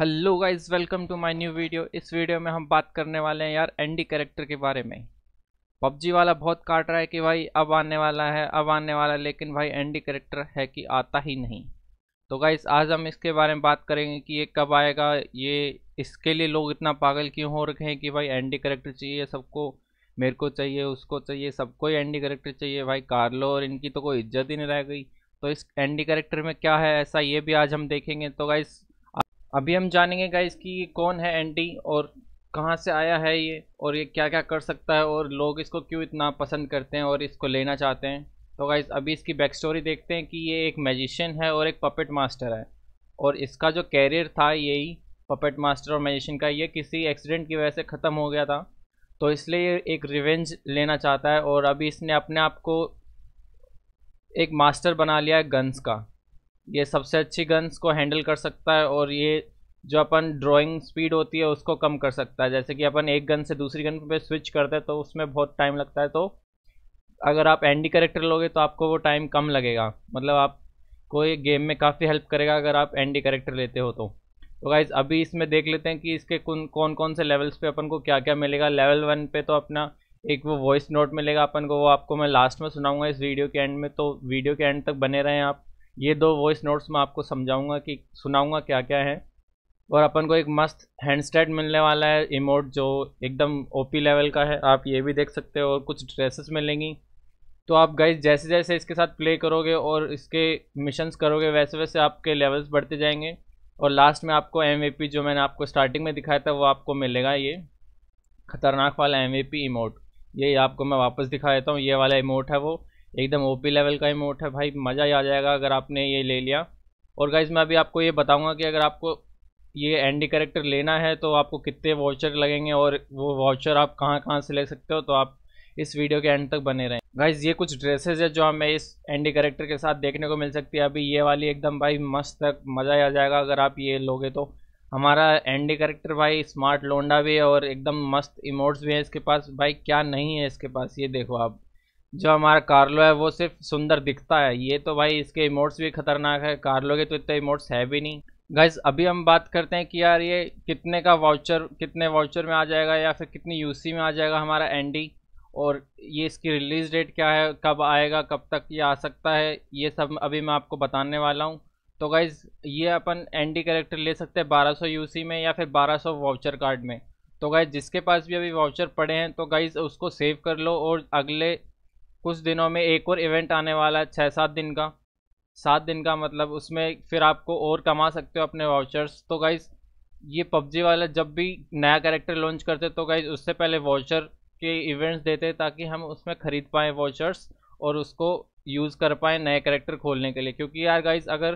Hello guys welcome to my new video इस video में हम बात करने वाले हैं यार एंडी कैरेक्टर के बारे में पबजी वाला बहुत काट रहा है कि भाई अब आने वाला है अब आने वाला है लेकिन भाई एंडी कैरेक्टर है कि आता ही नहीं तो गाइस आज हम इसके बारे में बात करेंगे कि ये कब आएगा ये इसके लिए लोग इतना पागल क्यों हो रखे हैं कि भाई एनडी करेक्टर चाहिए सबको मेरे को चाहिए उसको चाहिए सबको ही एनडी करेक्टर चाहिए भाई कार्लो और इनकी तो कोई इज्जत ही नहीं रह गई तो इस एनडी करेक्टर में क्या है ऐसा ये भी आज हम देखेंगे तो गाइस अभी हम जानेंगे गाइस कि ये कौन है एंटी और कहाँ से आया है ये और ये क्या क्या कर सकता है और लोग इसको क्यों इतना पसंद करते हैं और इसको लेना चाहते हैं तो गाइस अभी इसकी बैक स्टोरी देखते हैं कि ये एक मैजिशियन है और एक पपेट मास्टर है और इसका जो कैरियर था यही पपेट मास्टर और मैजिशियन का ये किसी एक्सीडेंट की वजह से ख़त्म हो गया था तो इसलिए एक रिवेंज लेना चाहता है और अभी इसने अपने आप को एक मास्टर बना लिया है गन्स का ये सबसे अच्छी गन्स को हैंडल कर सकता है और ये जो अपन ड्राइंग स्पीड होती है उसको कम कर सकता है जैसे कि अपन एक गन से दूसरी गन पे स्विच करते हैं तो उसमें बहुत टाइम लगता है तो अगर आप एंडी करेक्टर लोगे तो आपको वो टाइम कम लगेगा मतलब आप कोई गेम में काफ़ी हेल्प करेगा अगर आप एंडी करेक्टर लेते हो तो तो गाइज अभी इसमें देख लेते हैं कि इसके कौन कौन से लेवल्स पे अपन को क्या क्या मिलेगा लेवल वन पे तो अपना एक वो वॉइस नोट मिलेगा अपन को वो आपको मैं लास्ट में सुनाऊंगा इस वीडियो के एंड में तो वीडियो के एंड तक बने रहें आप ये दो वॉइस नोट्स में आपको समझाऊंगा कि सुनाऊंगा क्या क्या है और अपन को एक मस्त हैंडस्टैंड मिलने वाला है इमोट जो एकदम ओपी लेवल का है आप ये भी देख सकते हो और कुछ ड्रेसेस मिलेंगी तो आप गाइज जैसे जैसे इसके साथ प्ले करोगे और इसके मिशंस करोगे वैसे वैसे आपके लेवल्स बढ़ते जाएंगे और लास्ट में आपको एम जो मैंने आपको स्टार्टिंग में दिखाया था वो आपको मिलेगा ये ख़तरनाक वाला एम इमोट ये आपको मैं वापस दिखा देता हूँ ये वाला इमोट है वो एकदम ओपी लेवल का इमोट है भाई मज़ा ही आ जाएगा अगर आपने ये ले लिया और गाइज मैं अभी आपको ये बताऊंगा कि अगर आपको ये एंडी करेक्टर लेना है तो आपको कितने वाउचर लगेंगे और वो वाउचर आप कहाँ कहाँ से ले सकते हो तो आप इस वीडियो के एंड तक बने रहें गाइज ये कुछ ड्रेसेज है जो हमें इस एंडी करेक्टर के साथ देखने को मिल सकती है अभी ये वाली एकदम भाई मस्त तक मज़ा ही आ जाएगा अगर आप ये लोगे तो हमारा एंडी करेक्टर भाई स्मार्ट लोंडा भी है और एकदम मस्त इमोट्स भी हैं इसके पास भाई क्या नहीं है इसके पास ये देखो आप जो हमारा कार्लो है वो सिर्फ सुंदर दिखता है ये तो भाई इसके इमोट्स भी खतरनाक है कार्लो के तो इतने इमोट्स है भी नहीं गाइज अभी हम बात करते हैं कि यार ये कितने का वाउचर कितने वाउचर में आ जाएगा या फिर कितनी यूसी में आ जाएगा हमारा एनडी और ये इसकी रिलीज़ डेट क्या है कब आएगा कब तक ये आ सकता है ये सब अभी मैं आपको बताने वाला हूँ तो गाइज़ ये अपन एनडी कैरेक्टर ले सकते हैं 1200 सौ में या फिर 1200 वाउचर कार्ड में तो गाइज़ जिसके पास भी अभी वाउचर पड़े हैं तो गाइज़ उसको सेव कर लो और अगले कुछ दिनों में एक और इवेंट आने वाला है छः सात दिन का सात दिन का मतलब उसमें फिर आपको और कमा सकते हो अपने वाउचर्स तो गाइज ये पबजी वाला जब भी नया कैरेक्टर लॉन्च करते तो गाइज उससे पहले वाउचर के इवेंट्स देते ताकि हम उसमें ख़रीद पाएँ वाउचर्स और उसको यूज़ कर पाएँ नए करेक्टर खोलने के लिए क्योंकि यार गाइज अगर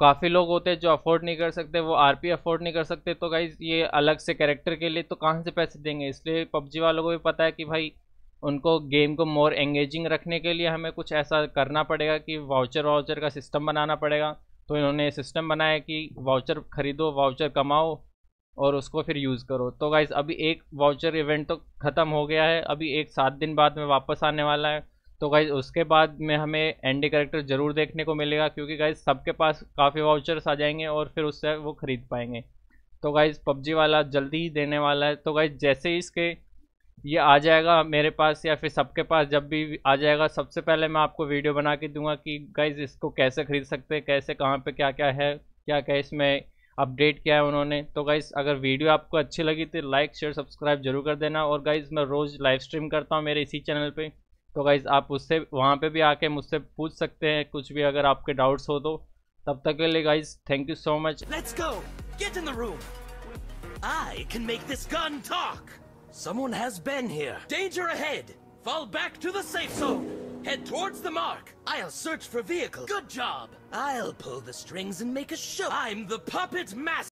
काफ़ी लोग होते हैं जो अफोर्ड नहीं कर सकते वो आरपी अफोर्ड नहीं कर सकते तो गाइज़ ये अलग से कैरेक्टर के लिए तो कहाँ से पैसे देंगे इसलिए पबजी वालों को भी पता है कि भाई उनको गेम को मोर एंगेजिंग रखने के लिए हमें कुछ ऐसा करना पड़ेगा कि वाउचर वाउचर का सिस्टम बनाना पड़ेगा तो इन्होंने सिस्टम बनाया कि वाउचर खरीदो वाउचर कमाओ और उसको फिर यूज़ करो तो गाइज़ अभी एक वाउचर इवेंट तो ख़त्म हो गया है अभी एक सात दिन बाद में वापस आने वाला है तो गाइज़ उसके बाद में हमें एंडी करेक्टर ज़रूर देखने को मिलेगा क्योंकि गाइज़ सबके पास काफ़ी वाउचर्स आ जाएंगे और फिर उससे वो ख़रीद पाएंगे तो गाइज़ पबजी वाला जल्दी ही देने वाला है तो गाइज़ जैसे ही इसके ये आ जाएगा मेरे पास या फिर सबके पास जब भी आ जाएगा सबसे पहले मैं आपको वीडियो बना के दूंगा कि गाइज इसको कैसे ख़रीद सकते हैं कैसे कहाँ पे क्या क्या है क्या क्या इसमें अपडेट किया है उन्होंने तो गाइज़ अगर वीडियो आपको अच्छी लगी तो लाइक शेयर सब्सक्राइब जरूर कर देना और गाइज़ मैं रोज़ लाइव स्ट्रीम करता हूँ मेरे इसी चैनल पर तो गाइज़ आप उससे वहाँ पर भी आके मुझसे पूछ सकते हैं कुछ भी अगर आपके डाउट्स हो तो तब तक के लिए guys thank you so much Someone has been here. Danger ahead! Fall back to the safe zone! Head towards the mark! I'll search for vehicles. Good job! I'll pull the strings and make a show. I'm the puppet master!